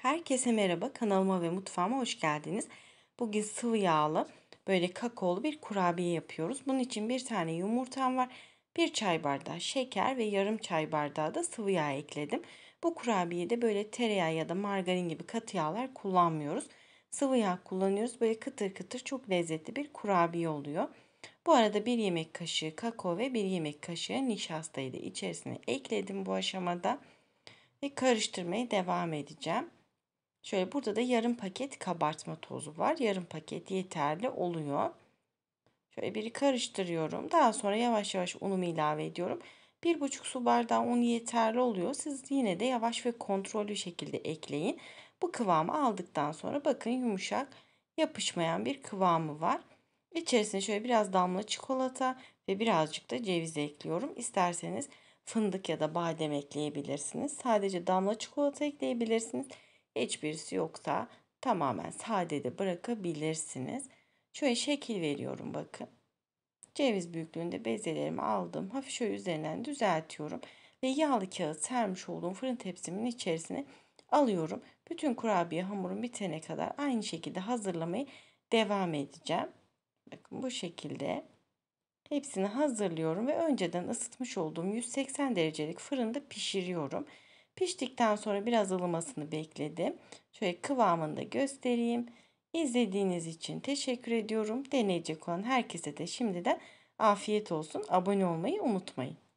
Herkese merhaba. Kanalıma ve mutfağıma hoş geldiniz. Bugün sıvı yağlı böyle kakaolu bir kurabiye yapıyoruz. Bunun için bir tane yumurtam var. Bir çay bardağı şeker ve yarım çay bardağı da sıvı yağ ekledim. Bu kurabiyede böyle tereyağı ya da margarin gibi katı yağlar kullanmıyoruz. Sıvı yağ kullanıyoruz. Böyle kıtır kıtır çok lezzetli bir kurabiye oluyor. Bu arada bir yemek kaşığı kakao ve bir yemek kaşığı nişastayı da içerisine ekledim bu aşamada. Ve karıştırmaya devam edeceğim. Şöyle burada da yarım paket kabartma tozu var. Yarım paket yeterli oluyor. Şöyle biri karıştırıyorum. Daha sonra yavaş yavaş unumu ilave ediyorum. 1,5 su bardağı un yeterli oluyor. Siz yine de yavaş ve kontrollü şekilde ekleyin. Bu kıvamı aldıktan sonra bakın yumuşak yapışmayan bir kıvamı var. İçerisine şöyle biraz damla çikolata ve birazcık da ceviz ekliyorum. İsterseniz fındık ya da badem ekleyebilirsiniz. Sadece damla çikolata ekleyebilirsiniz. Hiçbirisi yoksa tamamen sadede bırakabilirsiniz. Şöyle şekil veriyorum bakın. Ceviz büyüklüğünde bezelerimi aldım. Hafif şöyle üzerinden düzeltiyorum. Ve yağlı kağıt sermiş olduğum fırın tepsimin içerisine alıyorum. Bütün kurabiye hamurum bitene kadar aynı şekilde hazırlamayı devam edeceğim. Bakın bu şekilde hepsini hazırlıyorum ve önceden ısıtmış olduğum 180 derecelik fırında pişiriyorum. Piştikten sonra biraz ılımasını bekledim. Şöyle kıvamını da göstereyim. İzlediğiniz için teşekkür ediyorum. Deneyecek olan herkese de şimdiden afiyet olsun. Abone olmayı unutmayın.